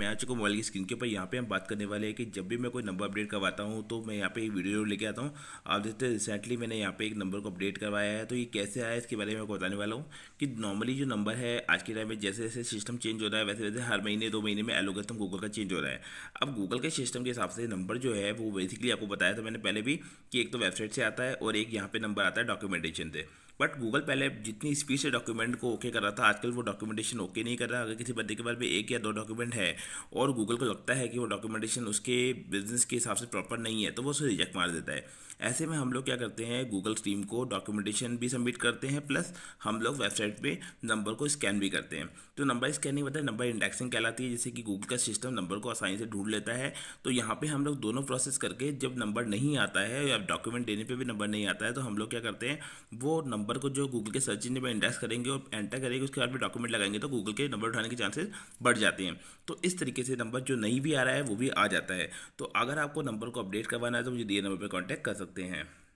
मैं आ चुका मोबाइल की स्क्रीन के ऊपर यहाँ पे हम बात करने वाले हैं कि जब भी मैं कोई नंबर अपडेट करवाता हूँ तो मैं यहाँ पे एक वीडियो लेके आता हूँ आप देखते रिसेंटली मैंने यहाँ पे एक नंबर को अपडेट करवाया है तो ये कैसे आया इसके बारे में बताने वाला हूँ कि नॉर्मली जो नंबर है आज के टाइम में जैसे जैसे सिस्टम चेंज हो रहा है वैसे वैसे हर महीने दो महीने में एलोगेथम गूगल का चेंज हो रहा है अब गूगल के सिस्टम के हिसाब से नंबर जो है वो बेसिकली आपको बताया था मैंने पहले भी कि एक तो वेबसाइट से आता है और एक यहाँ पर नंबर आता है डॉक्यूमेंटेशन से बट गूगल पहले जितनी स्पीड से डॉक्यूमेंट को ओके कर रहा था आजकल वो डॉक्यूमेंटेशन ओके नहीं कर रहा अगर किसी बंदे के पास में एक या दो डॉक्यूमेंट है और गूगल को लगता है कि वो डॉक्यूमेंटेशन उसके बिजनेस के हिसाब से प्रॉपर नहीं है तो वो उसे रिजेक्ट मार देता है ऐसे में हम लोग क्या करते हैं गूगल स्ट्रीम को डॉक्यूमेंटेशन भी सबमिट करते हैं प्लस हम लोग वेबसाइट पे नंबर को स्कैन भी करते हैं तो नंबर स्कैनिंग मतलब नंबर इंडेक्सिंग कहलाती है जैसे कि गूगल का सिस्टम नंबर को आसानी से ढूंढ लेता है तो यहाँ पे हम लोग दोनों प्रोसेस करके जब नंबर नहीं आता है या डॉक्यूमेंट देने पर भी नंबर नहीं आता है तो हम लोग क्या करते हैं वो नंबर नंबर को जो गूगल के सर्च इंजन में इंडेक्स करेंगे और एंटर करेंगे उसके बाद में डॉक्यूमेंट लगाएंगे तो गूगल के नंबर उठाने के चांसेस बढ़ जाते हैं तो इस तरीके से नंबर जो नहीं भी आ रहा है वो भी आ जाता है तो अगर आपको नंबर को अपडेट करवाना है तो मुझे दिए नंबर पर कॉन्टैक्ट कर सकते हैं